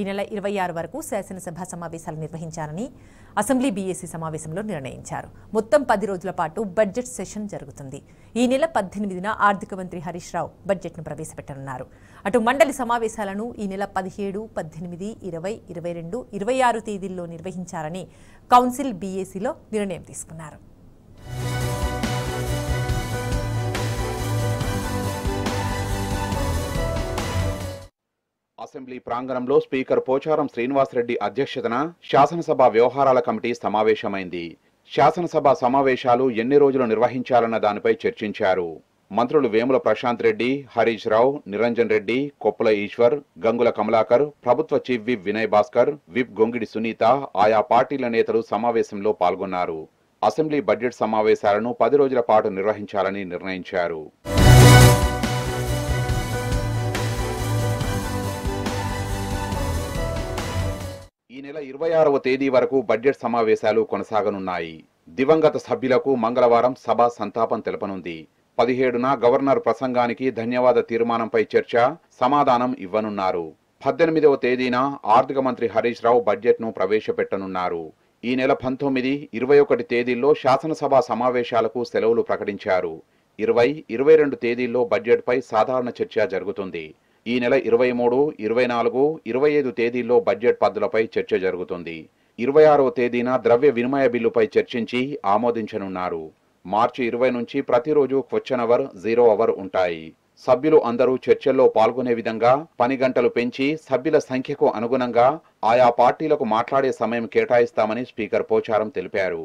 ఈ నెల ఇరవై ఆరు వరకు శాసనసభ సమావేశాలు నిర్వహించాలని అసెంబ్లీ బీఏసీ సమావేశంలో నిర్ణయించారు మొత్తం పది రోజుల పాటు బడ్జెట్ సెషన్ జరుగుతుంది ఈ నెల పద్దెనిమిదిన ఆర్థిక మంత్రి హరీష్ రావు బడ్జెట్ను ప్రవేశపెట్టనున్నారు అటు మండలి సమావేశాలను ఈ నెల పదిహేడు పద్దెనిమిది ఇరవై ఇరవై రెండు ఇరవై ఆరు తేదీల్లో నిర్వహించాలని కౌన్సిల్ బీఏసీలో నిర్ణయం తీసుకున్నారు అసెంబ్లీ ప్రాంగణంలో స్పీకర్ పోచారం శ్రీనివాసరెడ్డి అధ్యక్షతన శాసనసభ వ్యవహారాల కమిటీ సమావేశమైంది శాసనసభ సమావేశాలు ఎన్ని రోజులు నిర్వహించాలన్న దానిపై చర్చించారు మంత్రులు వేముల ప్రశాంత్ రెడ్డి హరీష్ రావు నిరంజన్ రెడ్డి కొప్పుల ఈశ్వర్ గంగుల కమలాకర్ ప్రభుత్వ chief whip Vinay Bhaskar whip Gongidi Sunitha ఆయా పార్టీల నేతలు సమావేశంలో పాల్గొన్నారు అసెంబ్లీ బడ్జెట్ సమావేశాలను పది రోజుల పాటు నిర్వహించాలని నిర్ణయించారు నెల ఇరవై ఆరవ తేదీ వరకు బడ్జెట్ సమావేశాలు కొనసాగనున్నాయి దివంగత సభ్యులకు మంగళవారం సభ సంతాపం తెలపనుంది పదిహేడున గవర్నర్ ప్రసంగానికి ధన్యవాద తీర్మానంపై చర్చ సమాధానం ఇవ్వనున్నారు పద్దెనిమిదవ తేదీన ఆర్థిక మంత్రి హరీష్ రావు బడ్జెట్ను ప్రవేశపెట్టనున్నారు ఈ నెల పంతొమ్మిది ఇరవై ఒకటి తేదీల్లో శాసనసభ సమావేశాలకు సెలవులు ప్రకటించారు ఇరవై ఇరవై రెండు తేదీల్లో బడ్జెట్పై సాధారణ చర్చ జరుగుతుంది ఈ నెల ఇరవై మూడు ఇరవై నాలుగు ఇరవై ఐదు తేదీల్లో బడ్జెట్ పద్దులపై చర్చ జరుగుతుంది ఇరవై ఆరో తేదీన ద్రవ్య వినిమయ బిల్లుపై చర్చించి ఆమోదించనున్నారు మార్చి ఇరవై నుంచి ప్రతిరోజు క్వశ్చన్ అవర్ జీరో అవర్ ఉంటాయి సభ్యులు అందరూ చర్చల్లో పాల్గొనే విధంగా పని గంటలు పెంచి సభ్యుల సంఖ్యకు అనుగుణంగా ఆయా పార్టీలకు మాట్లాడే సమయం కేటాయిస్తామని స్పీకర్ పోచారం తెలిపారు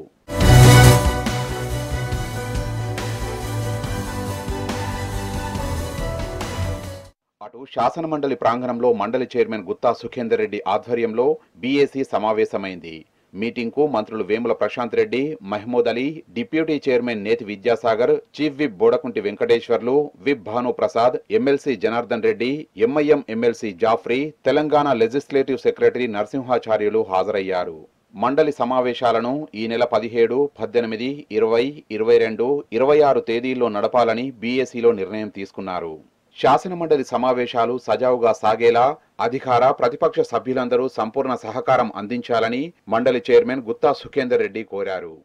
పాటు శాసనమండలి ప్రాంగణంలో మండలి చైర్మన్ గుత్తా సుఖేందర్ రెడ్డి ఆధ్వర్యంలో బీఏసీ సమావేశమైంది మీటింగ్కు మంత్రులు Vemula Prashanth Reddy Mahmood Ali deputy chairman Neti Vidyasagar chief whip Bodakunti Venkateshwarlu whip Bhanuprasad MLC Janardhan Reddy MIM MLC Jaffri Telangana legislative secretary Narasimhacharyulu హాజరయ్యారు మండలి సమావేశాలను ఈ నెల పదిహేడు పద్దెనిమిది ఇరవై ఇరవై రెండు ఇరవై ఆరు తేదీల్లో నడపాలని బీఏసీలో నిర్ణయం తీసుకున్నారు శాసనమండలి సమావేశాలు సజావుగా సాగేలా అధికార ప్రతిపక్ష సభ్యులందరూ సంపూర్ణ సహకారం అందించాలని మండలి చైర్మన్ గుత్తా సుఖేందర్ రెడ్డి కోరారు